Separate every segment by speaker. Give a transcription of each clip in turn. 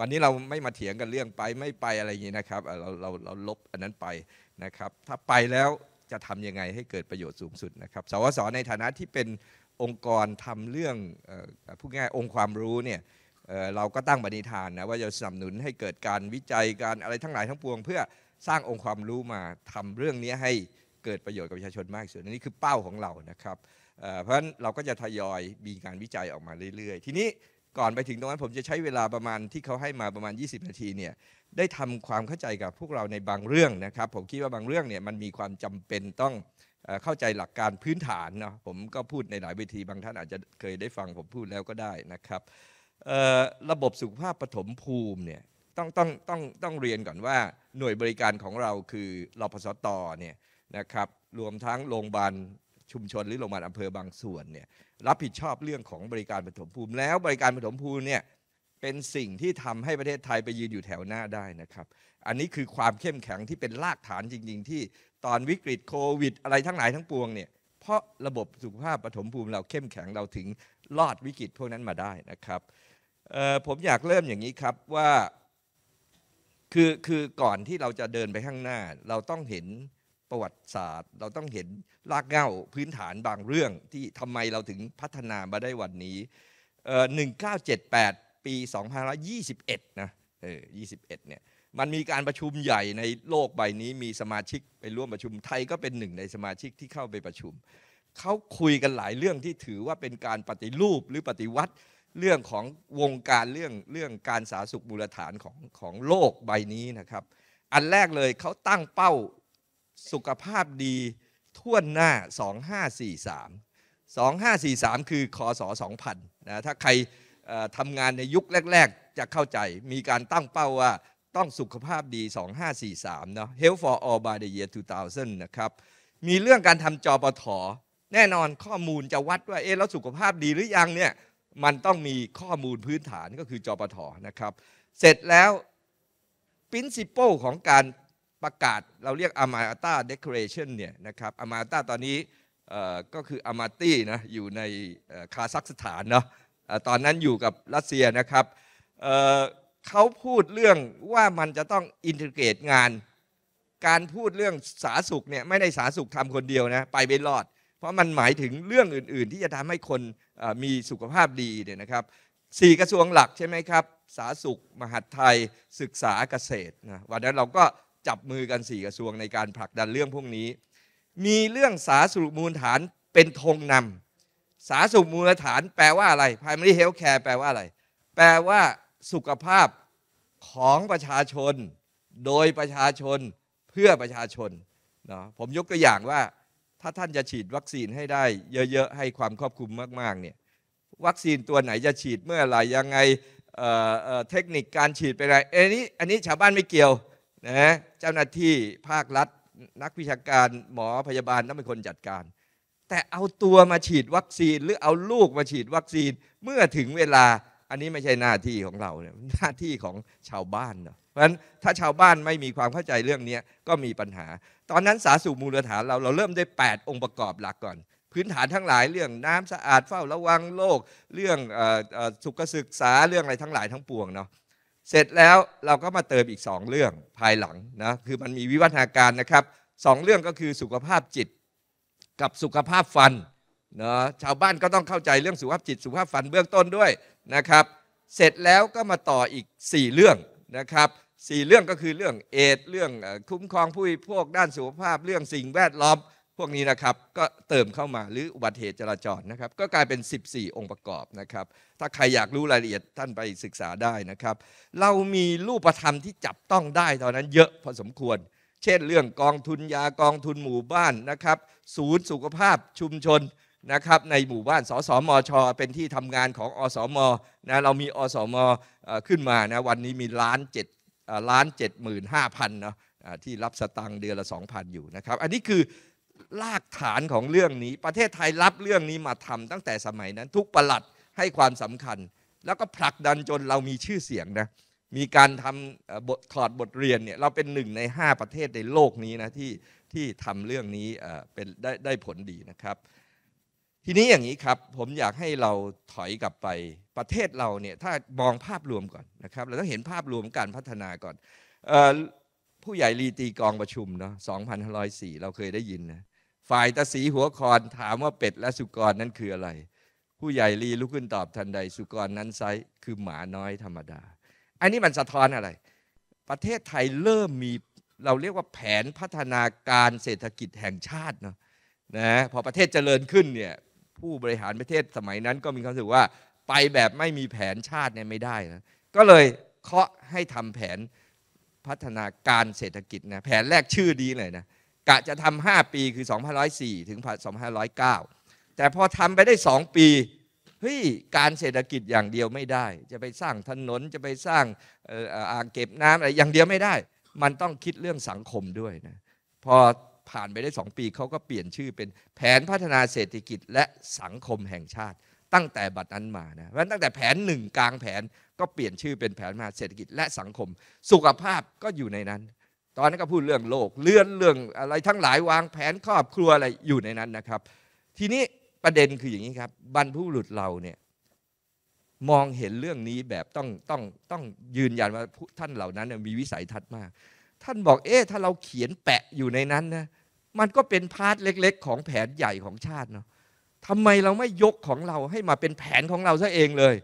Speaker 1: วันนี้เราไม่มาเถียงกันเรื่องไปไม่ไปอะไรอย่างนี้นะครับเราเราเราลบอันนั้นไปนะครับ ถ้าไปแล้วจะทํำยังไงให้เกิดประโยชน์สูงสุดนะครับสวสในฐานะที่เป็นองค์กรทำเรื่องผู้ง่ายองค์ความรู้เนี่ยเราก็ตั้งบณิธานนะว่าจะสนับสนุนให้เกิดการวิจัยการอะไรทั้งหลายทั้งปวง เพื่อสร้างองค์ความรู้มา ทำเรื่องนี้ให้เกิดประโยชน์กับประชาชนมากสุดนี่คือเป้าของเรานะครับเพราะฉะนั้นเราก็จะทยอยมีการวิจัยออกมาเรื่อยๆทีนี้ก่อนไปถึงตรงนั้นผมจะใช้เวลาประมาณที่เขาให้มาประมาณ 20 นาทีเนี่ยได้ทำความเข้าใจกับพวกเราในบางเรื่องนะครับ ผมคิดว่าบางเรื่องเนี่ยมันมีความจำเป็นต้องเข้าใจหลักการพื้นฐานเนาะผมก็พูดในหลายเวทีบางท่านอาจจะเคยได้ฟังผมพูดแล้วก็ได้นะครับระบบสุขภาพปฐมภูมิเนี่ยต้องต้องต้องต้องเรียนก่อนว่าหน่วยบริการของเราคือรพสตเนี่ยนะครับรวมทั้งโรงพยาบาลชุมชนหรือโรงพยาบาลอำเภอบางส่วนเนี่ยรับผิดชอบเรื่องของบริการปฐมภูมิ แล้วบริการปฐมภูมิเนี่ยเป็นสิ่งที่ทำให้ประเทศไทยไปยืนอยู่แถวหน้าได้นะครับ อันนี้คือความเข้มแข็งที่เป็นรากฐานจริง ๆที่ตอนวิกฤตโควิดอะไรทั้งหลายทั้งปวงเนี่ยเพราะระบบสุขภาพปฐมภูมิ เราเข้มแข็งเราถึงรอดวิกฤตพวกนั้นมาได้นะครับผมอยากเริ่มอย่างนี้ครับว่าคือคือก่อนที่เราจะเดินไปข้างหน้าเราต้องเห็นประวัติศาสตร์เราต้องเห็นรากเหง้าพื้นฐานบางเรื่องที่ทำไมเราถึงพัฒนามาได้วันนี้1978 ปี2521นะเออ21เนี่ยมันมีการประชุมใหญ่ในโลกใบนี้มีสมาชิกไปร่วมประชุมไทยก็เป็นหนึ่งในสมาชิกที่เข้าไปประชุม เขาคุยกันหลายเรื่องที่ถือว่าเป็นการปฏิรูปหรือปฏิวัติเรื่องของวงการเรื่องเรื่องการสาธารณสุขมูลฐานของของโลกใบนี้นะครับ อันแรกเลยเขาตั้งเป้าสุขภาพดีท่วนหน้า 2543 2543 คือคศ2000นะถ้าใครทำงานในยุคแรก ๆ จะเข้าใจมีการตั้งเป้าว่าต้องสุขภาพดี 2543เนาะ Health for All by the year 2000นะครับมีเรื่องการทำจอปทแน่นอนข้อมูลจะวัดว่าเอ๊ะแล้วสุขภาพดีหรือยังเนี่ยมันต้องมีข้อมูลพื้นฐานก็คือจอปทนะครับเสร็จแล้ว principle ของการประกาศเราเรียกอามาตาเดคอเรชันเนี่ยนะครับอามาตาตอนนี้ก็คืออามาตี้นะอยู่ในคาซัคสถานเนาะตอนนั้นอยู่กับรัสเซียนะครับเขาพูดเรื่องว่ามันจะต้องอินทิเกรตงาน การพูดเรื่องสาสุขเนี่ยไม่ได้สาสุขทำคนเดียวนะไปไม่รอด เพราะมันหมายถึงเรื่องอื่นๆ ที่จะทำให้คนมีสุขภาพดีเนี่ยนะครับสี่กระทรวงหลักใช่ไหมครับ สาสุขมหาดไทยศึกษาเกษตรนะวันนั้นเราก็จับมือกัน4กระทรวงในการผลักดันเรื่องพวกนี้ มีเรื่องสาสุมูลฐานเป็นธงนำ สาสุมูลฐาน แปลว่าอะไร primary health care แปลว่าอะไร แปลว่าสุขภาพของประชาชนโดยประชาชนเพื่อประชาชนเนาะผมยกตัวอย่างว่า ถ้าท่านจะฉีดวัคซีนให้ได้เยอะๆให้ความครอบคลุมมากๆเนี่ย วัคซีนตัวไหนจะฉีดเมื่อไหร่ยังไงเทคนิคการฉีดเป็นไรอันนี้อันนี้ชาวบ้านไม่เกี่ยวนะเจ้าหน้าที่ภาครัฐนักวิชาการหมอพยาบาลต้องเป็นคนจัดการ แต่เอาตัวมาฉีดวัคซีน หรือเอาลูกมาฉีดวัคซีนเมื่อถึงเวลาอันนี้ไม่ใช่หน้าที่ของเราเนี่ยหน้าที่ของชาวบ้านเนาะเพราะฉะนั้นถ้าชาวบ้านไม่มีความเข้าใจเรื่องนี้ก็มีปัญหา ตอนนั้นสาสุมูลฐานเราเราเริ่มได้ 8 องค์ประกอบหลักก่อน พื้นฐานทั้งหลายเรื่องน้ำสะอาดเฝ้าระวังโรคเรื่องสุขศึกษาเรื่องอะไรทั้งหลายทั้งปวงเนาะเสร็จแล้วเราก็มาเติมอีก 2 เรื่องภายหลังนะคือมันมีวิวัฒนาการนะครับสองเรื่องก็คือสุขภาพจิตกับสุขภาพฟันนะชาวบ้านก็ต้องเข้าใจเรื่องสุขภาพจิตสุขภาพฟันเบื้องต้นด้วยนะครับเสร็จแล้วก็มาต่ออีก 4 เรื่องนะครับสเรื่องก็คือเรื่องเอดเรื่องคุ้มครองผู้บริโภคด้านสุขภาพเรื่องสิ่งแวดล้อมพวกนี้นะครับก็เติมเข้ามาหรืออุบัติเหตุจราจรนะครับก็กลายเป็น 14 องค์ประกอบนะครับถ้าใครอยากรู้รายละเอียดท่านไปศึกษาได้นะครับเรามีรูปธรรมที่จับต้องได้ ตอนนั้นเยอะพอสมควร เช่นเรื่องกองทุนยากองทุนหมู่บ้านนะครับศูนย์สุขภาพชุมชนนะครับในหมู่บ้านสสมช เป็นที่ทำงานของอสมนะเรามีอสมขึ้นมานะวันนี้มีล้านเจ็ดล้านเจ็ดหมื่นห้าพันเนาะที่รับสตังค์เดือนละ 2,000 อยู่นะครับอันนี้คือลากฐานของเรื่องนี้ประเทศไทยรับเรื่องนี้มาทำตั้งแต่สมัยนั้นทุกประหลัดให้ความสำคัญ แล้วก็ผลักดันจนเรามีชื่อเสียงนะมีการทำบทถอดบทเรียนเนี่ยเราเป็นหนึ่งใน 5 ประเทศในโลกนี้นะที่ที่ทำเรื่องนี้เป็นได้ได้ผลดีนะครับ ทีนี้อย่างนี้ครับผมอยากให้เราถอยกลับไปประเทศเราเนี่ยถ้ามองภาพรวมก่อนนะครับเราต้องเห็นภาพรวมการพัฒนาก่อน ผู้ใหญ่รีตีกองประชุมเนาะ2,504 เราเคยได้ยินนะฝ่ายตาสีหัวคอนถามว่าเป็ดและสุกรนั้นคืออะไร ผู้ใหญ่ลีลุกขึ้นตอบทันใดสุกรนั้นไซคือหมาน้อยธรรมดา อันนี้มันสะท้อนอะไร ประเทศไทยเริ่มมี เราเรียกว่าแผนพัฒนาการเศรษฐกิจแห่งชาติเนาะนะพอประเทศเจริญขึ้นเนี่ยผู้บริหารประเทศสมัยนั้นก็มีความรู้สึกว่าไปแบบไม่มีแผนชาติเนี่ยไม่ได้นะก็เลยเคาะให้ทำแผนพัฒนาการเศรษฐกิจนะแผนแรกชื่อดีเลยนะกะจะทำห้าปีคือ2504 ถึง 2509 แต่พอทำไปได้สองปี เฮ้ย การเศรษฐกิจอย่างเดียวไม่ได้ จะไปสร้างถนน จะไปสร้างอ่างเก็บน้ำอะไรอย่างเดียวไม่ได้ มันต้องคิดเรื่องสังคมด้วยนะพอผ่านไปได้สองปีเขาก็เปลี่ยนชื่อเป็นแผนพัฒนาเศรษฐกิจและสังคมแห่งชาติ ตั้งแต่บัดนั้นมานะเพราะตั้งแต่แผนหนึ่งกลางแผนก็เปลี่ยนชื่อเป็นแผนมาเศรษฐกิจและสังคมสุขภาพก็อยู่ในนั้นตอนนั้นก็พูดเรื่องโลก เลื่อนเรื่องอะไรทั้งหลายวางแผนครอบครัวอะไรอยู่ในนั้นนะครับ ทีนี้ประเด็นคืออย่างนี้ครับ บรรพุรุษเราเนี่ยมองเห็นเรื่องนี้แบบต้องต้องต้องยืนยันว่าท่านเหล่านั้นมีวิสัยทัศน์มาก ท่านบอกเอ๊ะถ้าเราเขียนแปะอยู่ในนั้นนะมันก็เป็นพาร์ทเล็ก ๆ ของแผนใหญ่ของชาติเนาะทำไมเราไม่ยกของเราให้มาเป็นแผนของเราซะเองเลย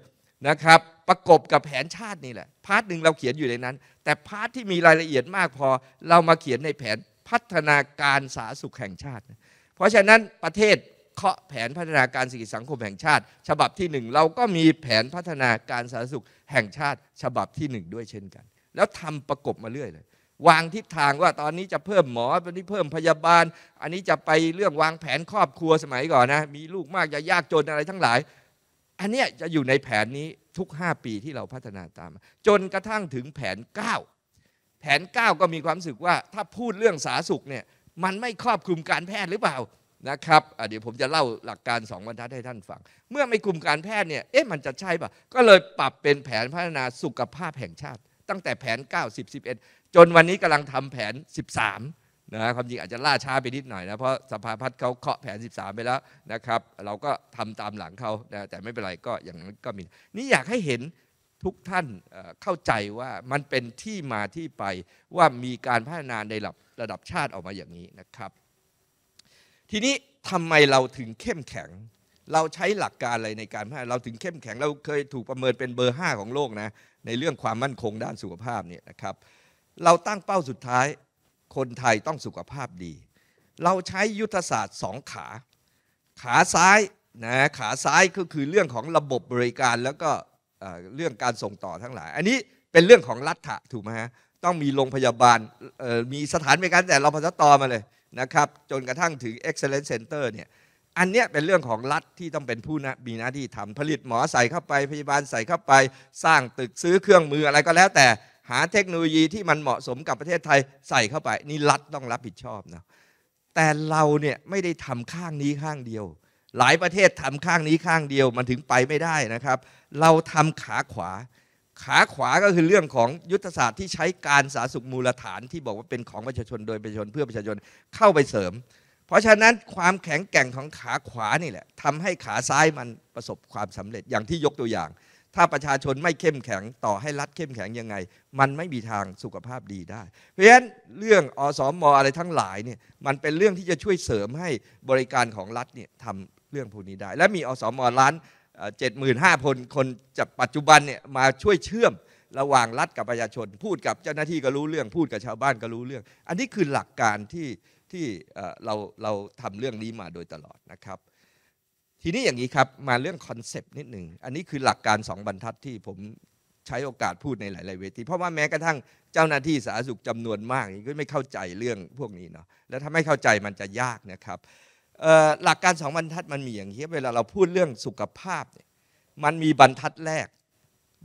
Speaker 1: นะครับประกบกับแผนชาตินี่แหละ พาร์ทหนึ่งเราเขียนอยู่ในนั้น แต่พาร์ทที่มีรายละเอียดมากพอเรามาเขียนในแผนพัฒนาการสาธารณสุขแห่งชาติ เพราะฉะนั้นประเทศเคาะแผนพัฒนาการสิริสังคมแห่งชาติ ฉบับที่หนึ่งเราก็มีแผนพัฒนาการสาธารณสุขแห่งชาติฉบับที่หนึ่งด้วยเช่นกัน แล้วทำประกบมาเรื่อยเลย วางทิศทางว่าตอนนี้จะเพิ่มหมอตอนนี้เพิ่มพยาบาล อันนี้จะไปเรื่องวางแผนครอบครัวสมัยก่อนนะ มีลูกมากจะยากจนอะไรทั้งหลาย อันเนี้ยจะอยู่ในแผนนี้ทุก5ปีที่เราพัฒนาตาม จนกระทั่งถึงแผน 9 แผน 9 ก็มีความรู้สึกว่า ถ้าพูดเรื่องสาสุขเนี่ยมันไม่ครอบคลุมการแพทย์หรือเปล่านะครับเดี๋ยวผมจะเล่าหลักการ 2บรรทัดให้ท่านฟัง เมื่อไม่คลุมการแพทย์เนี่ยเอ๊ะมันจะใช่ปะก็เลยปรับเป็นแผนพัฒนาสุขภาพแห่งชาติ ตั้งแต่แผน9 10 11 จนวันนี้กำลังทำแผน 13นะความจริงอาจจะล่าช้าไปนิดหน่อยนะเพราะสภาพัฒน์เขาเคาะแผน13ไปแล้วนะครับเราก็ทำตามหลังเขานะแต่ไม่เป็นไรก็อย่างนั้นก็มีนี่อยากให้เห็นทุกท่านเข้าใจว่ามันเป็นที่มาที่ไปว่ามีการพัฒนาในระดับระดับชาติออกมาอย่างนี้นะครับ ทีนี้ทำไมเราถึงเข้มแข็ง เราใช้หลักการอะไรในการพัฒนาเราถึงเข้มแข็งเราเคยถูกประเมินเป็นเบอร์ 5 ของโลกนะในเรื่องความมั่นคงด้านสุขภาพเนี่ยนะครับ เราตั้งเป้าสุดท้ายคนไทยต้องสุขภาพดี เราใช้ยุทธศาสตร์สองขา ขาซ้ายนะขาซ้ายก็คือเรื่องของระบบบริการแล้วก็เรื่องการส่งต่อทั้งหลาย อันนี้เป็นเรื่องของรัฐะถูกไหมฮะ ต้องมีโรงพยาบาลมีสถานบริการแต่เราพัฒตอมาเลยนะครับ จนกระทั่งถึง Excellence Center เนี่ย อันเนี้ยเป็นเรื่องของรัฐที่ต้องเป็นผู้นะมีหน้าที่ทำผลิตหมอใส่เข้าไปพยาบาลใส่เข้าไปสร้างตึกซื้อเครื่องมืออะไรก็แล้วแต่หาเทคโนโลยีที่มันเหมาะสมกับประเทศไทยใส่เข้าไป นี่ รัฐต้องรับผิดชอบนะแต่เราเนี่ยไม่ได้ทำข้างนี้ข้างเดียว หลายประเทศทำข้างนี้ข้างเดียว มันถึงไปไม่ได้นะครับ เราทำขาขวา ขาขวาก็คือเรื่องของยุทธศาสตร์ที่ใช้การสาธารณสุขมูลฐานที่บอกว่าเป็นของประชาชนโดยประชาชนเพื่อประชาชนเข้าไปเสริม เพราะฉะนั้นความแข็งแกร่งของขาขวานี่แหละทำให้ขาซ้ายมันประสบความสำเร็จอย่างที่ยกตัวอย่างถ้าประชาชนไม่เข้มแข็งต่อให้รัฐเข้มแข็งยังไง มันไม่มีทางสุขภาพดีได้ เพราะฉะนั้นเรื่องอสอมออะไรทั้งหลายเนี่ยมันเป็นเรื่องที่จะช่วยเสริมให้บริการของรัฐเนี่ยทำเรื่องพวกนี้ได้ และมีอสอมอล้านเจ็ดหมื่นห้าพันคน จากปัจจุบันเนี่ยมาช่วยเชื่อมระหว่างรัฐกับประชาชน พูดกับเจ้าหน้าที่ก็รู้เรื่อง พูดกับชาวบ้านก็รู้เรื่อง อันนี้คือหลักการที่ที่เราเราทำเรื่องนี้มาโดยตลอดนะครับทีนี้อย่างนี้ครับ มาเรื่องคอนเซปต์นิดหนึ่งอันนี้คือหลักการสองบรรทัดที่ผมใช้โอกาสพูดในหลาย ๆเวทีเพราะว่าแม้กระทั่งเจ้าหน้าที่สาธารณสุขจำนวนมากก็ไม่เข้าใจเรื่องพวกนี้เนาะแล้วถ้าไม่เข้าใจมันจะยากนะครับหลักการสองบรรทัดมันมีอย่างนี้เวลาเราพูดเรื่องสุขภาพเนี่ยมันมีบรรทัดแรก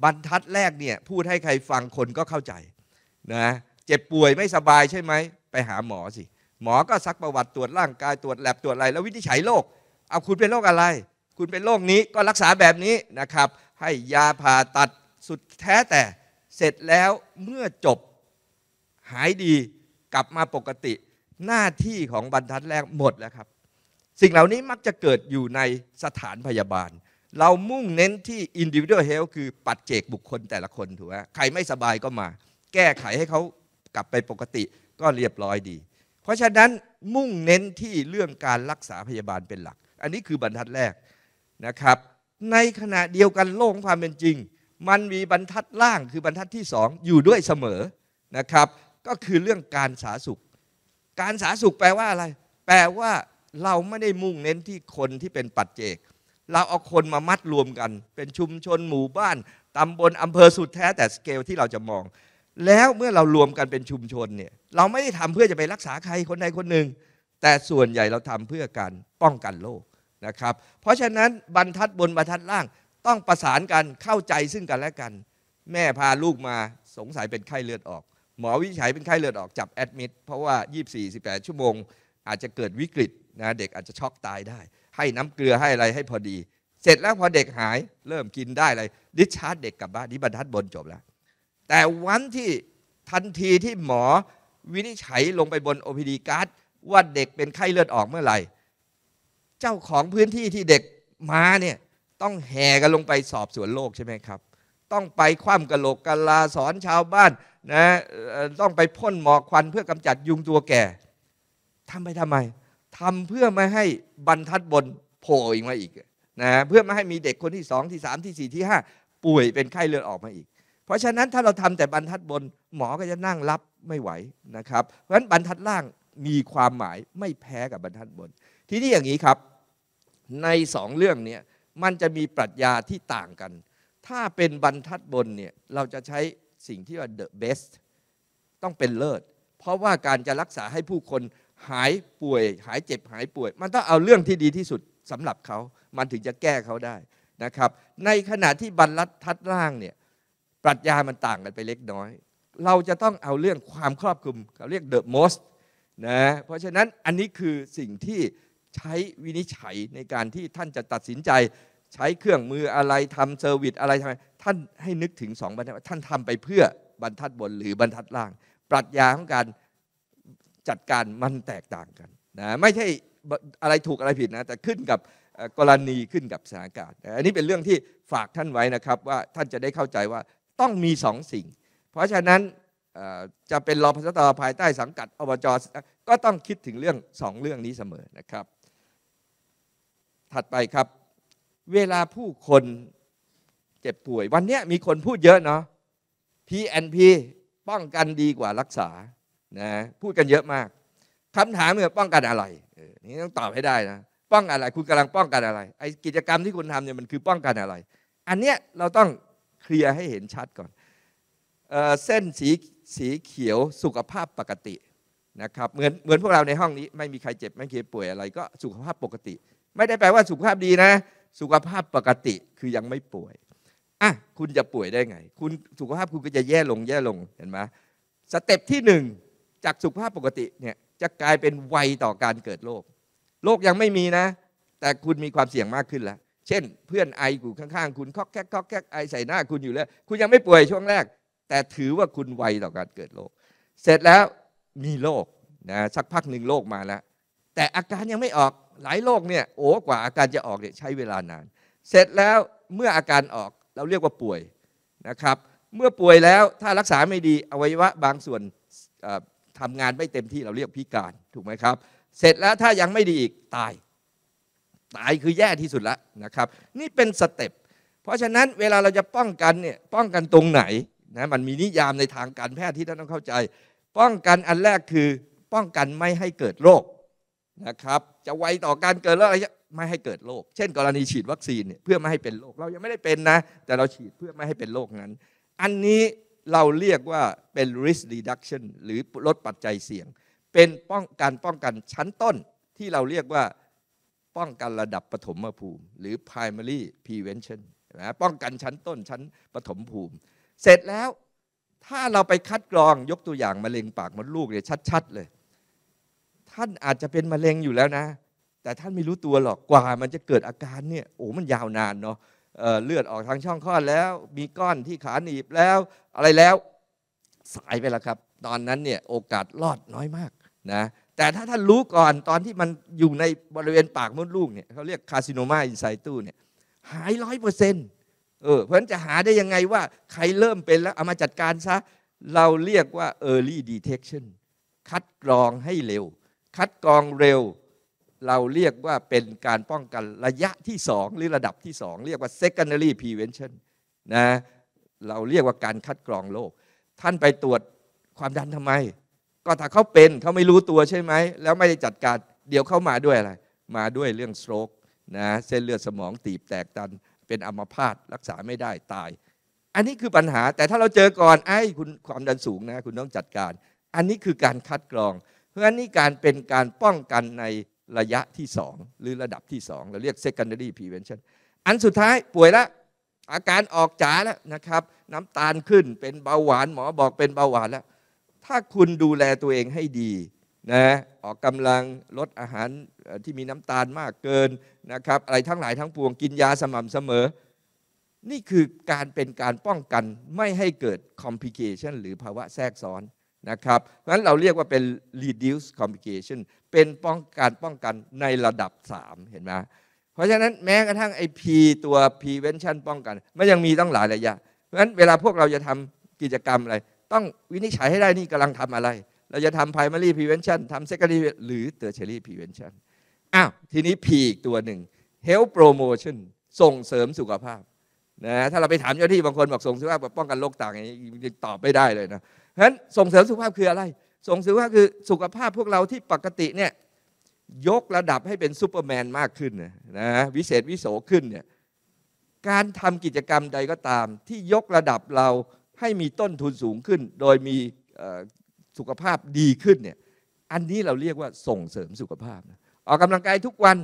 Speaker 1: บรรทัดแรกเนี่ยพูดให้ใครฟังคนก็เข้าใจนะเจ็บป่วยไม่สบายใช่ไหมไปหาหมอสิหมอก็ซักประวัติตรวจร่างกายตรวจแลบตรวจอะไรแล้ววินิจฉัยโรคเอาคุณเป็นโรคอะไร คุณเป็นโรคนี้ก็รักษาแบบนี้นะครับ ให้ยาผ่าตัดสุดแท้แต่เสร็จแล้วเมื่อจบหายดีกลับมาปกติหน้าที่ของบรรทัดแรกหมดแล้วครับ สิ่งเหล่านี้มักจะเกิดอยู่ในสถานพยาบาล เรามุ่งเน้นที่ individual health คือปัจเจกบุคคลแต่ละคนถูกไหมใครไม่สบายก็มา แก้ไขให้เขากลับไปปกติก็เรียบร้อยดี เพราะฉะนั้นมุ่งเน้นที่เรื่องการรักษาพยาบาลเป็นหลักอันนี้คือบรรทัดแรกนะครับ ในขณะเดียวกันโลกของความเป็นจริง มันมีบรรทัดล่างคือบรรทัดที่สองอยู่ด้วยเสมอนะครับ ก็คือเรื่องการสาสุขการสาสุขแปลว่าอะไร แปลว่าเราไม่ได้มุ่งเน้นที่คนที่เป็นปัจเจก เราเอาคนมามัดรวมกัน เป็นชุมชนหมู่บ้านตำบลอำเภอสุดแท้ แต่สเกลที่เราจะมอง แล้วเมื่อเรารวมกันเป็นชุมชนเนี่ยเราไม่ได้ทำเพื่อจะไปรักษาใครคนใดคนหนึ่ง แต่ส่วนใหญ่เราทำเพื่อการป้องกันโรคนะครับ เพราะฉะนั้นบรรทัดบนบรรทัดล่างต้องประสานกัน เข้าใจซึ่งกันและกัน แม่พาลูกมาสงสัยเป็นไข้เลือดออก หมอวิจัยเป็นไข้เลือดออกจับแอดมิดเพราะว่า 24 18ชั่วโมง อาจจะเกิดวิกฤตนะเด็กอาจจะช็อกตายได้ ให้น้ำเกลือให้อะไรให้พอดี เสร็จแล้วพอเด็กหายเริ่มกินได้เลยดิชาร์ดเด็กกลับบ้านนี่บรรทัดบนจบแล้วแต่วันที่ทันทีที่หมอวินิจฉัยลงไปบน OPD การ์ดว่าเด็กเป็นไข้เลือดออกเมื่อไหร่เจ้าของพื้นที่ที่เด็กมาเนี่ยต้องแห่กันลงไปสอบสวนโลกใช่ไหมครับ ต้องไปคว่ำกระโหลกกะลาสอนชาวบ้านนะต้องไปพ่นหมอกควันเพื่อกำจัดยุงตัวแก่ทำไปทำไมทำเพื่อไม่ให้บรรทัดบนโผล่อีกมาอีกนะเพื่อไม่ให้มีเด็กคนที่สองที่สามที่สี่ที่ห้าป่วยเป็นไข้เลือดออกมาอีก เพราะฉะนั้นถ้าเราทำแต่บรรทัดบนหมอก็จะนั่งรับไม่ไหวนะครับ เพราะฉะนั้นบรรทัดล่างมีความหมายไม่แพ้กับบรรทัดบนทีนี้อย่างนี้ครับในสองเรื่องนี้มันจะมีปรัชญาที่ต่างกัน ถ้าเป็นบรรทัดบนเนี่ยเราจะใช้สิ่งที่ว่า the best ต้องเป็นเลิศ เพราะว่าการจะรักษาให้ผู้คนหายป่วย หายเจ็บหายป่วย มันต้องเอาเรื่องที่ดีที่สุดสำหรับเขา มันถึงจะแก้เขาได้นะครับ ในขณะที่บรรลัดทัดล่างเนี่ยปรัชญามันต่างกันไปเล็กน้อย เราจะต้องเอาเรื่องความครอบคลุมเขาเรียก the most นะเพราะฉะนั้นอันนี้คือสิ่งที่ใช้วินิจฉัยในการที่ท่านจะตัดสินใจ ใช้เครื่องมืออะไรทำเซอร์วิสอะไรทำไมท่านให้นึกถึงสองบรรทัดท่านทำไปเพื่อบรรทัดบน หรือบรรทัดล่างปรัชญาของการจัดการมันแตกต่างกันนะไม่ใช่อะไรถูกอะไรผิดนะแต่ขึ้นกับกรณีขึ้นกับสถานการณ์อันนี้เป็นเรื่องที่ฝากท่านไว้นะครับ ว่าท่านจะได้เข้าใจว่าต้องมีสองสิ่ง เพราะฉะนั้นจะเป็นรอพัสตภายใต้สังกัดอบจก็ต้องคิดถึงเรื่องสองเรื่องนี้เสมอนะครับถัดไปครับ เวลาผู้คนเจ็บป่วย วันนี้มีคนพูดเยอะเนาะ P&P ป้องกันดีกว่ารักษานะพูดกันเยอะมากคำถามเคือป้องกันอะไรนี่ต้องตอบให้ได้นะป้องอะไร คุณกำลังป้องกันอะไรไอ้กิจกรรมที่คุณทำเนี่ยมันคือป้องกันอะไร อันเนี้ยเราต้องเคลียร์ให้เห็นชัดก่อนเอเส้นสีสีเขียวสุขภาพปกตินะครับเหมือนเหมือนพวกเราในห้องนี้ ไม่มีใครเจ็บไม่เคยป่วยอะไรก็สุขภาพปกติไม่ได้แปลว่าสุขภาพดีนะ สุขภาพปกติคือยังไม่ป่วยอ่ะคุณจะป่วยได้ไง คุณสุขภาพคุณก็จะแย่ลงแย่ลงเห็นไหมสเต็ปที่หนึ่งจากสุขภาพปกติ เนี่ย จะกลายเป็นวัยต่อการเกิดโรคโรคยังไม่มีนะ แต่คุณมีความเสี่ยงมากขึ้นแล้ว เช่น เพื่อนไออยู่ข้างๆคุณคอกแคกคอกแคกไอใส่หน้าคุณอยู่แล้ว คุณยังไม่ป่วยช่วงแรก แต่ถือว่าคุณวัยต่อการเกิดโรคเสร็จแล้วมีโรคนะสักพักหนึ่งโรคมาแล้ว แต่อาการยังไม่ออกหลายโรคเนี่ยโอ้กว่าอาการจะออกเนี่ยใช้เวลานาน เสร็จแล้วเมื่ออาการออกเราเรียกว่าป่วยนะครับ เมื่อป่วยแล้วถ้ารักษาไม่ดีอวัยวะบางส่วนทำงานไม่เต็มที่เราเรียกพิการถูกไหมครับ เสร็จแล้วถ้ายังไม่ดีอีกตาย ตายคือแย่ที่สุดแล้วนะครับ นี่เป็นสเต็ปเพราะฉะนั้นเวลาเราจะป้องกันเนี่ยป้องกันตรงไหนนะมันมีนิยามในทางการแพทย์ที่ท่านต้องเข้าใจ ป้องกันอันแรกคือป้องกันไม่ให้เกิดโรคนะครับจะไวต่อการเกิดโรคอะไไม่ให้เกิดโรคเช่น กรณีฉีดวัคซีนเนี่ยเพื่อไม่ให้เป็นโรคเรายังไม่ได้เป็นนะแต่เราฉีดเพื่อไม่ให้เป็นโรคนั้น อันนี้เราเรียกว่าเป็น risk reduction หรือลดปัจจัยเสี่ยง เป็นป้องการป้องกันชั้นต้นที่เราเรียกว่าป้องกันระดับปฐมภูมิหรือ primary prevention นะป้องกันชั้นต้นชั้นปฐมภูมิ เสร็จแล้วถ้าเราไปคัดกรองยกตัวอย่างมะเร็งปากมดลูกเนี่ยชัดๆเลยท่านอาจจะเป็นมะเร็งอยู่แล้วนะ แต่ท่านไม่รู้ตัวหรอกกว่ามันจะเกิดอาการเนี่ยโอ้มันยาวนานเนาะเเลือดออกทางช่องคลอดแล้วมีก้อนที่ขาหนีบแล้วอะไรแล้วสายไปแล้วครับ ตอนนั้นเนี่ยโอกาสรอดน้อยมากนะแต่ถ้าท่านรู้ก่อนตอนที่มันอยู่ในบริเวณปากมดลูกเนี่ยเขาเรียกคาซิโนมาอินไซตูเนี่ยหายร้อยเปอร์เซ็นต์เออเพราะฉะนั้นจะหาได้ยังไงว่าใครเริ่มเป็นแล้วเอามาจัดการซะ เราเรียกว่า early detection คัดกรองให้เร็วคัดกรองเร็ว เราเรียกว่าเป็นการป้องกันระยะที่ 2 หรือระดับที่ 2 เรียกว่า secondary prevention นะเราเรียกว่าการคัดกรองโรคท่านไปตรวจความดันทำไม ก็ถ้าเขาเป็นเขาไม่รู้ตัวใช่ไหม แล้วไม่ได้จัดการเดี๋ยวเข้ามาด้วยอะไร มาด้วยเรื่อง stroke นะเส้นเลือดสมองตีบแตกตันเป็นอัมพาตรักษาไม่ได้ตาย อันนี้คือปัญหาแต่ถ้าเราเจอก่อนไอ้คุณความดันสูงนะคุณต้องจัดการ อันนี้คือการคัดกรองราะฉะนั้นนี่การเป็นการป้องกันในระยะที่ 2 หรือระดับที่2เราเรียก secondary prevention อันสุดท้ายป่วยละอาการออกจ๋าแล้วนะครับน้ำตาลขึ้นเป็นเบาหวาน หมอบอกเป็นเบาหวานแล้วถ้าคุณดูแลตัวเองให้ดีนะออกกำลังลดอาหารที่มีน้ำตาลมากเกินนะครับอะไรทั้งหลายทั้งปวงกินยาสม่ำเสมอ นี่คือการเป็นการป้องกันไม่ให้เกิดคอมพลิเคชันหรือภาวะแทรกซ้อนนะครับนั้นเราเรียกว่าเป็น reduce complication เป็นป้องกันป้องกันในระดับ 3 เห็นไหมเพราะฉะนั้นแม้กระทั่งไอพีตัว prevention ป้องกัน มันยังมีต้องหลายระยะเพราะฉะนั้นเวลาพวกเราจะทำกิจกรรมอะไรต้องวินิจฉัยให้ได้นี่กำลังทำอะไร เราจะทำ primary prevention ทำ secondary หรือ tertiary prevention อ้าวทีนี้ P อีกตัวหนึ่ง health promotion ส่งเสริมสุขภาพนะถ้าเราไปถามเจ้าที่บางคนบอกส่งเสริมว่าป้องกันโรคต่างอย่างนี้ตอบไม่ได้เลยนะนั้นส่งเสริมสุขภาพคืออะไร ส่งเสริมว่าคือสุขภาพพวกเราที่ปกติเนี่ยยกระดับให้เป็นซูเปอร์แมนมากขึ้นนะวิเศษวิโสขึ้นเนี่ยการทำกิจกรรมใดก็ตาม ที่ยกระดับเราให้มีต้นทุนสูงขึ้น โดยมีสุขภาพดีขึ้นเนี่ยอันนี้เราเรียกว่าส่งเสริมสุขภาพ ออกกำลังกายทุกวัน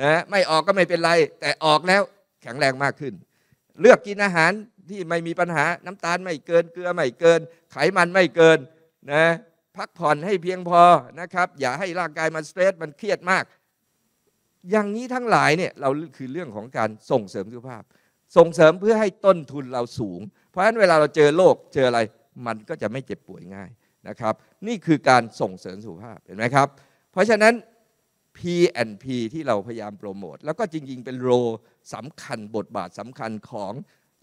Speaker 1: นะไม่ออกก็ไม่เป็นไรแต่ออกแล้วแข็งแรงมากขึ้น เลือกกินอาหารที่ไม่มีปัญหาน้ำตาลไม่เกิน เกลือ ไม่เกิน ไขมันไม่เกินนะพักผ่อนให้เพียงพอนะครับ อย่าให้ร่างกายมันสเตรสมันเครียดมาก อย่างนี้ทั้งหลายเนี่ย เราคือเรื่องของการส่งเสริมสุขภาพ ส่งเสริมเพื่อให้ต้นทุนเราสูง เพราะฉะนั้นเวลาเราเจอโรคเจออะไรมันก็จะไม่เจ็บป่วยง่ายนะครับ นี่คือการส่งเสริมสุขภาพเห็นไหมครับเพราะฉะนั้น P&P ที่เราพยายามโปรโมท แล้วก็จริง ๆ เป็นโรสำคัญบทบาทสำคัญของ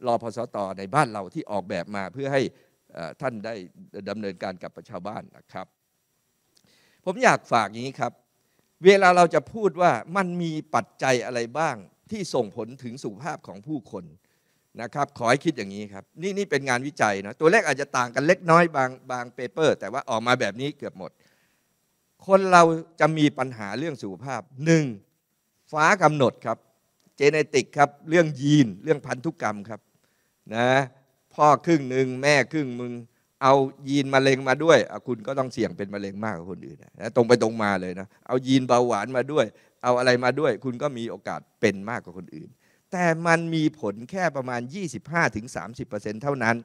Speaker 1: รอพสตอในบ้านเราที่ออกแบบมาเพื่อให้ท่านได้ดำเนินการกับประชาบ้านนะครับ ผมอยากฝากอย่างนี้ครับ เวลาเราจะพูดว่ามันมีปัจจัยอะไรบ้างที่ส่งผลถึงสุขภาพของผู้คนนะครับ ขอให้คิดอย่างนี้ครับ นี่นี่เป็นงานวิจัยนะตัวเลขอาจจะต่างกันเล็กน้อยบางบางเปเปอร์แต่ว่าออกมาแบบนี้เกือบหมด คนเราจะมีปัญหาเรื่องสุขภาพหนึ่งฟ้ากำหนดครับ เจเนติกครับเรื่องยีนเรื่องพันธุกกรรมครับนะพ่อครึ่งหนึ่งแม่ครึ่งมึง เอายีนมะเร็งมาด้วย คุณก็ต้องเสี่ยงเป็นมะเร็งมากกว่าคนอื่นนะตรงไปตรงมาเลยนะเอายีนเบาหวานมาด้วย เอาอะไรมาด้วย คุณก็มีโอกาสเป็นมากกว่าคนอื่น แต่มันมีผลแค่ประมาณ 25-30%เท่านั้น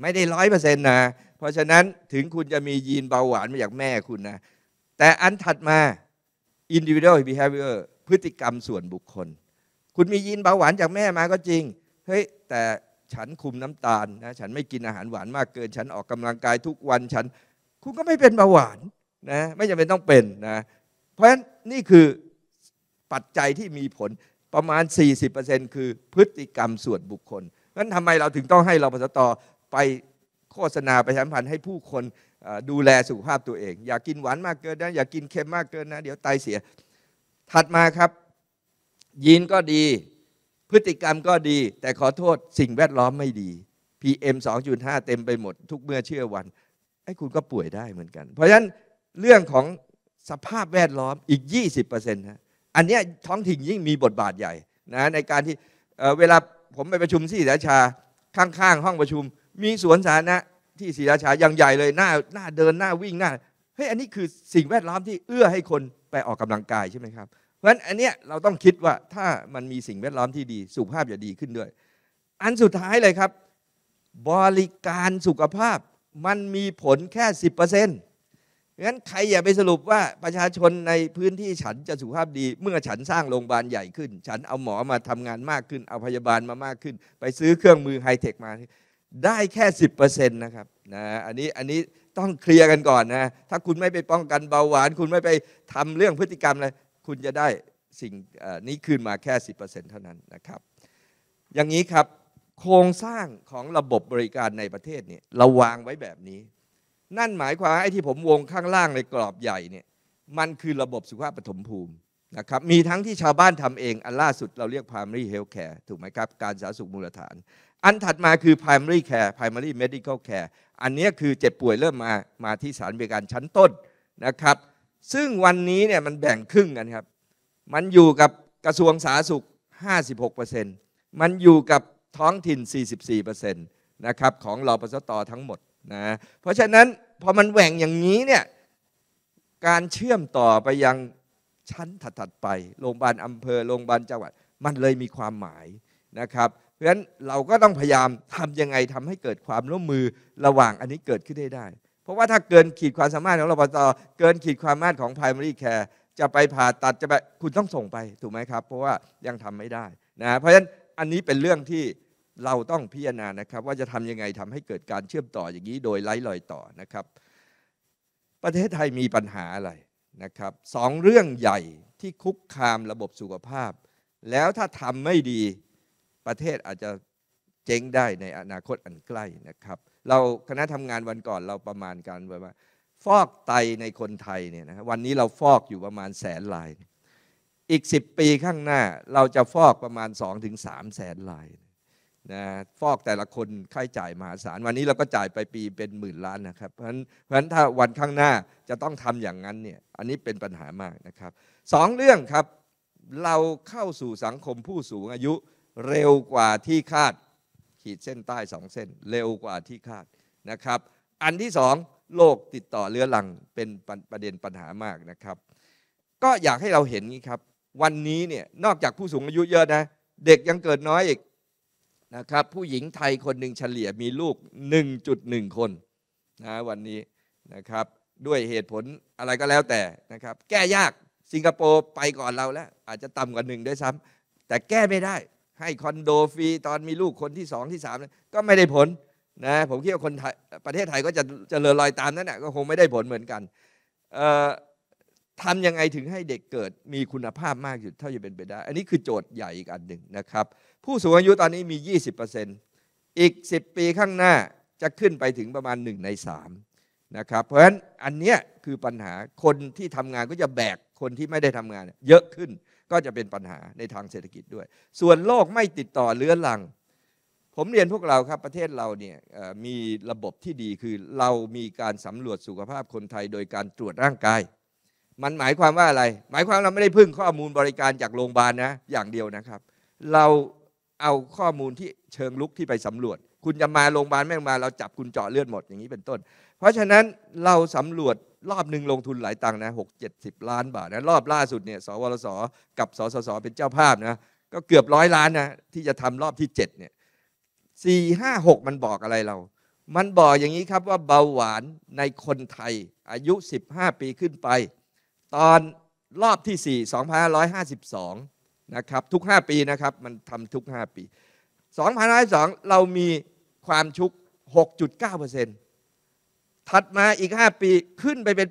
Speaker 1: ไม่ได้ร้อยเปอร์เซ็นต์นะ เพราะฉะนั้นถึงคุณจะมียีนเบาหวานมาจากแม่คุณนะแต่อันถัดมา individual behavior พฤติกรรมส่วนบุคคล คุณมียีนเบาหวานจากแม่มาก็จริงเฮ้ยแต่ฉันคุมน้ำตาลนะฉันไม่กินอาหารหวานมากเกิน ฉันออกกำลังกายทุกวันฉันคุณก็ไม่เป็นเบาหวานนะไม่จำเป็นต้องเป็นนะเพราะฉะนั้นนี่คือปัจจัยที่มีผลประมาณ 40%คือพฤติกรรมส่วนบุคคลนั้นทำไมเราถึงต้องให้เราพสตอไปโฆษณาไปสัมพันธ์ให้ผู้คนดูแลสุขภาพตัวเอง อย่ากินหวานมากเกินนะอย่ากินเค็มมากเกินนะ เดี๋ยวไตเสีย ถัดมาครับ ยีนก็ดีพฤติกรรมก็ดีแต่ขอโทษสิ่งแวดล้อมไม่ดี PM 2.5 เต็มไปหมดทุกเมื่อเชื่อวันไอ้คุณก็ป่วยได้เหมือนกัน เพราะฉะนั้นเรื่องของสภาพแวดล้อมอีก 20%นะอันนี้ท้องถิ่นยิ่งมีบทบาทใหญ่นะในการที่เวลาผมไปประชุมที่ศรีราชาข้างๆ ห้องประชุม มีสวนสาธารณะที่ศรีราชาอย่างใหญ่เลยหน้าหน้าเดินหน้าวิ่งหน้าเฮ้ยอันนี้คือสิ่งแวดล้อมที่เอื้อให้คนไปออกกำลังกายใช่ไหมครับเพราะฉะนั้นอันเนี้ยเราต้องคิดว่าถ้ามันมีสิ่งแวดล้อมที่ดีสุขภาพจะดีขึ้นด้วย อันสุดท้ายเลยครับ บริการสุขภาพมันมีผลแค่ 10%เปอร์เซ็นต์งั้นใครอย่าไปสรุปว่าประชาชนในพื้นที่ฉันจะสุขภาพดี เมื่อฉันสร้างโรงพยาบาลใหญ่ขึ้น ฉันเอาหมอมาทำงานมากขึ้นเอาพยาบาลมามากขึ้น ไปซื้อเครื่องมือไฮเทคมา ได้แค่สิบเเปอร์ต์นะครับนะอันนี้อันนี้ต้องเคลียร์กันก่อนนะถ้าคุณไม่ไปป้องกันเบาหวานคุณไม่ไปทำเรื่องพฤติกรรมอะไรคุณจะได้สิ่งนี้คืนมาแค่ 10%เท่านั้นนะครับ อย่างนี้ครับโครงสร้างของระบบบริการในประเทศเนี่ยเราวางไว้แบบนี้ นั่นหมายความไอ้ที่ผมวงข้างล่างในกรอบใหญ่เนี่ยมันคือระบบสุขภาพปฐมภูมินะครับมีทั้งที่ชาวบ้านทำเอง อันล่าสุดเราเรียก primary health care ถูกไหมครับการสาธารณสุขมูลฐาน อันถัดมาคือ primary care primary medical care อันนี้คือเจ็บป่วยเริ่มมามาที่สถานบริการชั้นต้นนะครับซึ่งวันนี้เนี่ยมันแบ่งครึ่งกันครับ มันอยู่กับกระทรวงสาธารณสุข 56%มันอยู่กับท้องถิ่น 44%นะครับของรอปสตทั้งหมดนะ เพราะฉะนั้น พอมันแหว่งอย่างนี้เนี่ย การเชื่อมต่อไปยังชั้นถัด ๆ ไป โรงพยาบาลอำเภอ โรงพยาบาลจังหวัด มันเลยมีความหมายนะครับ เพราะฉะนั้นเราก็ต้องพยายามทำยังไงทำให้เกิดความร่วมมือระหว่างอันนี้เกิดขึ้นได้ได้ราะว่าถ้าเกินขีดความสามารถของรปตเกินขีดความสามารถของ primary care จะไปผ่าตัดจะไปคุณต้องส่งไปถูกไหมครับ เพราะว่ายังทำไม่ได้นะเพราะฉะนั้นอันนี้เป็นเรื่องที่เราต้องพิจารณานะครับ ว่าจะทำยังไงทำให้เกิดการเชื่อมต่ออย่างนี้โดยไร้รอยต่อนะครับ ประเทศไทยมีปัญหาอะไรนะครับสองเรื่องใหญ่ที่คุกคามระบบสุขภาพ แล้วถ้าทำไม่ดีประเทศอาจจะเจ๊งได้ในอนาคตอันใกล้นะครับเราคณะทำงานวันก่อนเราประมาณการไว้ว่า ฟอกไตในคนไทยเนี่ยนะวันนี้เราฟอกอยู่ประมาณแสนลายอีก 10 ปีข้างหน้าเราจะฟอกประมาณ2งถึงสามแสนลายนะฟอกแต่ละคนค่าใช้จ่ายมหาศาล วันนี้เราก็จ่ายไปปีเป็นหมื่นล้านนะครับ เพราะฉะนั้นเพราะฉะนั้นถ้าวันข้างหน้าจะต้องทำอย่างนั้นเนี่ยอันนี้เป็นปัญหามากนะครับสองเรื่องครับเราเข้าสู่สังคมผู้สูงอายุเร็วกว่าที่คาดีดเส้นใต้สองเส้น เร็วกว่าที่คาดนะครับอันที่สองโรคติดต่อเรื้อรังเป็นประเด็นปัญหามากนะครับก็อยากให้เราเห็นนี้ครับวันนี้เนี่ยนอกจากผู้สูงอายุเยอะนะเด็กยังเกิดน้อยอีกนะครับผู้หญิงไทยคนหนึ่งเฉลี่ยมีลูก 1.1 คนนะวันนี้นะครับด้วยเหตุผลอะไรก็แล้วแต่นะครับแก้ยากสิงคโปร์ไปก่อนเราแล้ว อาจจะต่ำกว่าหนึ่งด้วยซ้ำแต่แก้ไม่ได้ให้คอนโดฟรีตอนมีลูกคนที่สองที่สามก็ไม่ได้ผลนะผมคิดว่าคนไทยประเทศไทยก็จะจะเจริญรอยตามนั้นแหละก็คงไม่ได้ผลเหมือนกันทำยังไงถึงให้เด็กเกิดมีคุณภาพมากอยู่เท่าที่เป็นไปได้ อันนี้คือโจทย์ใหญ่อีกอันหนึ่งนะครับผู้สูงอายุตอนนี้มี 20%อีก 10 ปีข้างหน้าจะขึ้นไปถึงประมาณ 1 ใน3นะครับเพราะฉะนั้นอันเนี้ยคือปัญหาคนที่ทำงานก็จะแบกคนที่ไม่ได้ทำงานเยอะขึ้นก็จะเป็นปัญหาในทางเศรษฐกิจด้วย ส่วนโรคไม่ติดต่อเลื้อนลัง ผมเรียนพวกเราครับประเทศเราเนี่ยมีระบบที่ดีคือเรามีการสำรวจสุขภาพคนไทย โดยการตรวจร่างกาย มันหมายความว่าอะไร หมายความเราไม่ได้พึ่งข้อมูลบริการจากโรงพยาบาลนะอย่างเดียวนะครับ เราเอาข้อมูลที่เชิงลุกที่ไปสำรวจ คุณจะมาโรงพยาบาลไม่มาเราจับคุณเจาะเลือดหมดอย่างนี้เป็นต้น เพราะฉะนั้นเราสำรวจรอบหนึ่งลงทุนหลายตังค์นะหกเจ็ดสิบล้านบาทนะรอบล่าสุดเนี่ยสวรสกับสสสเป็นเจ้าภาพนะก็เกือบร้อยล้านนะที่จะทำรอบที่เจ็ดเนี่ยสี่ห้าหกมันบอกอะไรเรา มันบอกอย่างนี้ครับว่าเบาหวานในคนไทยอายุ 15 ปีขึ้นไป ตอนรอบที่4 2งพันะครับทุก 5 ปีนะครับมันทำทุก 5 ปี2สอ2เรามีความชุก 6.9%เถัดมาอีก 5 ปีขึ้นไปเป็น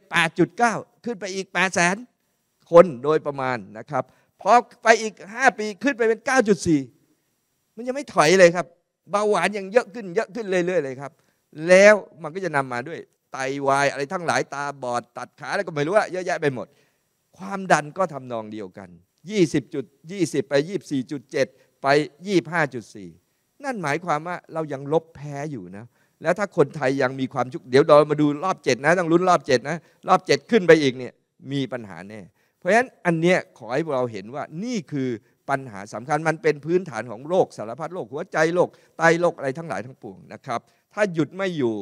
Speaker 1: 8.9 ขึ้นไปอีก8 0 0 0 0คนโดยประมาณนะครับพอไปอีก 5 ปีขึ้นไปเป็น 9.4 มันยังไม่ถอยเลยครับเบาหวานยังเยอะขึ้นเยอะขึ้นเรื่อยๆเลยครับ แล้วมันก็จะนำมาด้วยไตวาย อะไรทั้งหลายตาบอดตัดขาอะไรก็ไม่รู้อะเยอะแยะไปหมด ความดันก็ทำนองเดียวกัน 20.20 ไป 24.7 ไป 25.4 นั่นหมายความว่าเรายังลบแพ้อยู่นะแล้วถ้าคนไทยยังมีความชุกเดี๋ยวเรามาดูรอบเจ็ดนะต้องลุ้นรอบเจ็ดนะ รอบเจ็ดขึ้นไปอีกเนี่ยมีปัญหาแน่ เพราะฉะนั้นอันเนี้ยขอให้เราเห็นว่านี่คือปัญหาสำคัญ มันเป็นพื้นฐานของโรคสารพัดโรคหัวใจโรคไตโรคอะไรทั้งหลายทั้งปวงนะครับถ้าหยุดไม่อยู่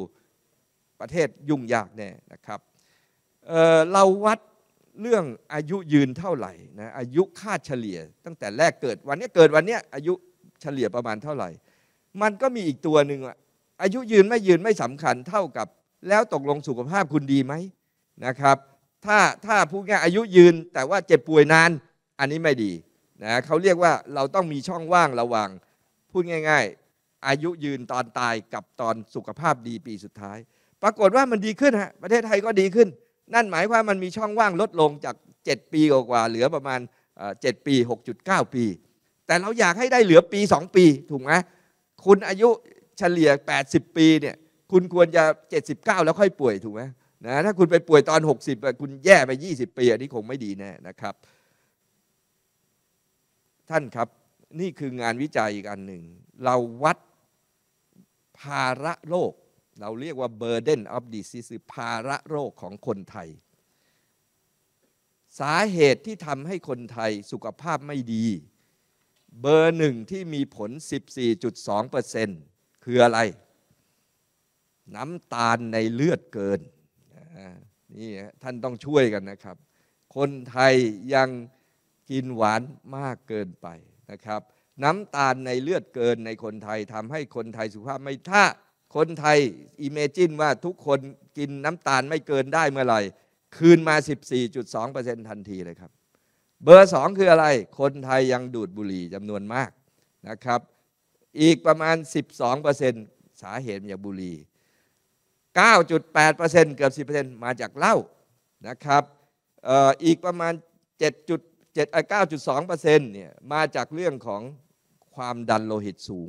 Speaker 1: ประเทศยุ่งยากแน่นะครับเเราวัดเรื่องอายุยืนเท่าไหร่นะอายุค่าเฉลี่ยตั้งแต่แรกเกิดวันนี้เกิดวันนี้อายุเฉลี่ยประมาณเท่าไหร่ มันก็มีอีกตัวหนึ่งอายุยืนไม่ยืนไม่สำคัญเท่ากับแล้วตกลงสุขภาพคุณดีไหมนะครับ ถ้าถ้าพูดง่ายอายุยืนแต่ว่าเจ็บป่วยนานอันนี้ไม่ดีนะเขาเรียกว่าเราต้องมีช่องว่างระหว่างพูดง่าย ๆ อายุยืนตอนตายกับตอนสุขภาพดีปีสุดท้าย ปรากฏว่ามันดีขึ้นฮะประเทศไทยก็ดีขึ้นนั่นหมายความมันมีช่องว่างลดลงจาก 7 ปีกว่าเหลือประมาณ7ปี 6.9 ปี แต่เราอยากให้ได้เหลือปี 2 ปีถูกไหมคุณอายุเฉลี่ย 80 ปีเนี่ยคุณควรจะ 79 แล้วค่อยป่วย ถูกไหมนะถ้าคุณไปป่วยตอน 60 คุณแย่ไป 20 ปี อันนี้คงไม่ดีแน่นะครับ ท่านครับ นี่คืองานวิจัยอีกอันหนึ่งเราวัดภาระโรค เราเรียกว่า burden of disease ภาระโรคของคนไทย สาเหตุที่ทำให้คนไทยสุขภาพไม่ดี เบอร์หนึ่งที่มีผล 14.2%เปอร์เซ็นต์คืออะไร น้ำตาลในเลือดเกินนี่ท่านต้องช่วยกันนะครับ คนไทยยังกินหวานมากเกินไปนะครับ น้ำตาลในเลือดเกินในคนไทยทำให้คนไทยสุขภาพไม่ถ้าคนไทยอิเมจินว่าทุกคนกินน้ำตาลไม่เกินได้เมื่อไหร่คืนมา 14.2%ทันทีเลยครับ เบอร์สองคืออะไร คนไทยยังดูดบุหรี่จำนวนมากนะครับอีกประมาณ 12%สาเหตุจากบุหรี่9.8%เกือบ10%มาจากเหล้านะครับอีกประมาณ7.7 9.2%เนี่ยมาจากเรื่องของความดันโลหิตสูง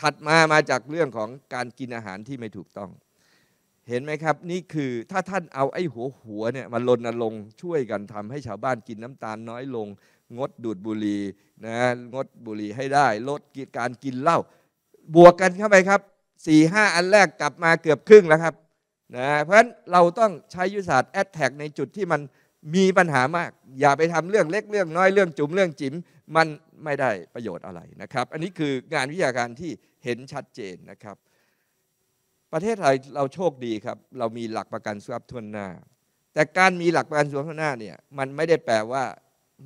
Speaker 1: ถัดมามาจากเรื่องของการกินอาหารที่ไม่ถูกต้อง เห็นไหมครับนี่คือถ้าท่านเอาไอ้หัวหัวเนี่ยมาลนลงช่วยกันทำให้ชาวบ้านกินน้ำตาลน้อยลง งดดูดบุหรี่นะงดบุหรี่ให้ได้ ลดการกินเหล้าบวกกันเข้าไปครับสี่ห้าอันแรกกลับมาเกือบครึ่งแล้วครับนะเพราะฉะนั้นเราต้องใช้ยุทธศาสตร์แอดแท็ในจุดที่มันมีปัญหามากอย่าไปทำเรื่องเล็กเรื่องน้อยเรื่องจุ๋มเรื่องจิ๋มมันไม่ได้ประโยชน์อะไรนะครับ อันนี้คืองานวิชาการที่เห็นชัดเจนนะครับ ประเทศไทยเราโชคดีครับ เรามีหลักประกันสุขภาพทุนหน้าแต่การมีหลักประกันสุขภาพทุนหน้าเนี่ยมันไม่ได้แปลว่า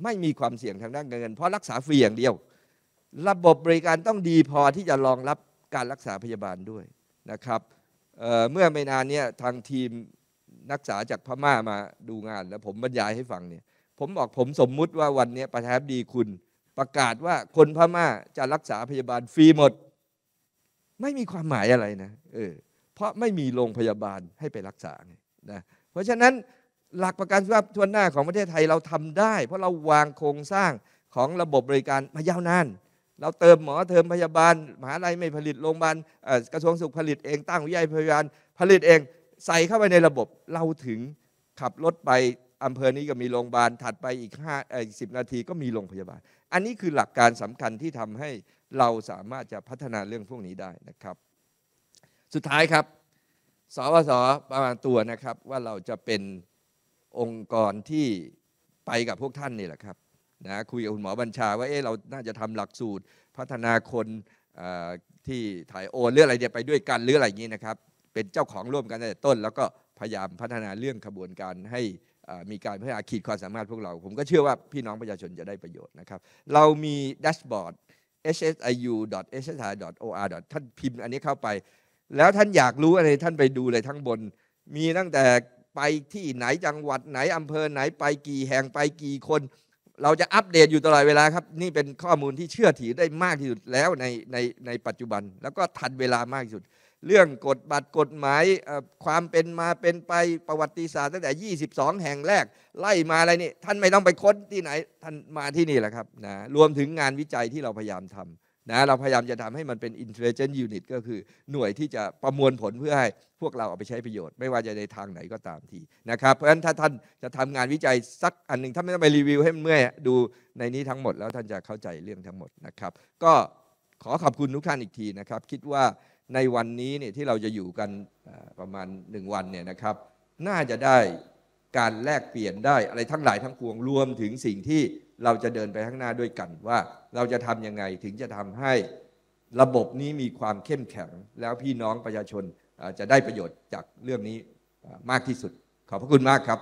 Speaker 1: ไม่มีความเสี่ยงทางด้านเงิน เพราะรักษาฟรีอย่างเดียว ระบบบริการต้องดีพอที่จะรองรับการรักษาพยาบาลด้วยนะครับเเมื่อไม่นานนี้ทางทีมนักศึกษาจากพม่ามาดูงานแล้วผมบรรยายให้ฟังเนี่ย ผมบอกผมสมมุติว่าวันนี้ประธานดีคุณ ประกาศว่าคนพม่าจะรักษาพยาบาลฟรีหมด ไม่มีความหมายอะไรนะเออเพราะไม่มีโรงพยาบาลให้ไปรักษาไงนะเพราะฉะนั้นหลักประกันสุขภาพทั่วหน้าของประเทศไทยเราทำได้ เพราะเราวางโครงสร้างของระบบบริการมายาวนานเราเติมหมอเติมพยาบาล มหาลัยไม่ผลิตโรงพยาบาลกระทรวงสุขผลิตเองตั้งวิทยาพยาบาลผลิตเอง ใส่เข้าไปในระบบเราถึงขับรถไปอำเภอนี้ก็มีโรงพยาบาลถัดไปอีกห้าอีกสินาทีก็มีโรงพยาบาล อันนี้คือหลักการสำคัญที่ทำให้เราสามารถจะพัฒนาเรื่องพวกนี้ได้นะครับ สุดท้ายครับสวสประมาณตัวนะครับว่าเราจะเป็นองค์กรที่ไปกับพวกท่านนี่แหละครับนะคุยกับคุณหมอบัญชาว่าเออเราน่าจะทำหลักสูตร พัฒนาคนที่ถ่ายโอนหรืออะไรเนี่ยไปด้วยกันหรืออะไรอย่างนี้นะครับเป็นเจ้าของร่วมกันตั้งแต่ต้น แล้วก็พยายามพัฒนาเรื่องขบวนการให้มีการพัฒนาขีดความสามารถพวกเรา ผมก็เชื่อว่าพี่น้องประชาชนจะได้ประโยชน์นะครับ เรามีแดชบอร์ด hsiu.hsi.or. ท่านพิมพ์อันนี้เข้าไป แล้วท่านอยากรู้อะไรท่านไปดูเลยทั้งบน มีตั้งแต่ไปที่ไหนจังหวัดไหนอำเภอไหนไปกี่แห่งไปกี่คน เราจะอัปเดตอยู่ตลอดเวลาครับ นี่เป็นข้อมูลที่เชื่อถือได้มากที่สุดแล้วในในในปัจจุบัน แล้วก็ทันเวลามากที่สุด เรื่องกฎบัตรกฎหมายความเป็นมาเป็นไปประวัติศาสตร์ตั้งแต่ 22 แห่งแรก ไล่มาอะไรนี่ท่านไม่ต้องไปค้นที่ไหนท่านมาที่นี่แหละครับนะรวมถึงงานวิจัยที่เราพยายามทำนะเราพยายามจะทำให้มันเป็น intelligent unit ก็คือหน่วยที่จะประมวลผลเพื่อให้พวกเราเอาไปใช้ประโยชน์ ไม่ว่าจะในทางไหนก็ตามทีนะครับเพราะฉะนั้นถ้าท่านจะทำงานวิจัยสักอันหนึ่งถ้าไม่ต้องไปรีวิวให้เมื่อยดูในนี้ทั้งหมด แล้วท่านจะเข้าใจเรื่องทั้งหมดนะครับก็ขอขอบคุณทุกท่านอีกทีนะครับคิดว่าในวันนี้เนี่ยที่เราจะอยู่กันประมาณ 1 วันเนี่ยนะครับ น่าจะได้การแลกเปลี่ยนได้อะไรทั้งหลายทั้งปวงรวมถึงสิ่งที่เราจะเดินไปข้างหน้าด้วยกันว่าเราจะทำยังไง ถึงจะทำให้ระบบนี้มีความเข้มแข็งแล้วพี่น้องประชาชนจะได้ประโยชน์จากเรื่องนี้มากที่สุด ขอบพระคุณมากครับ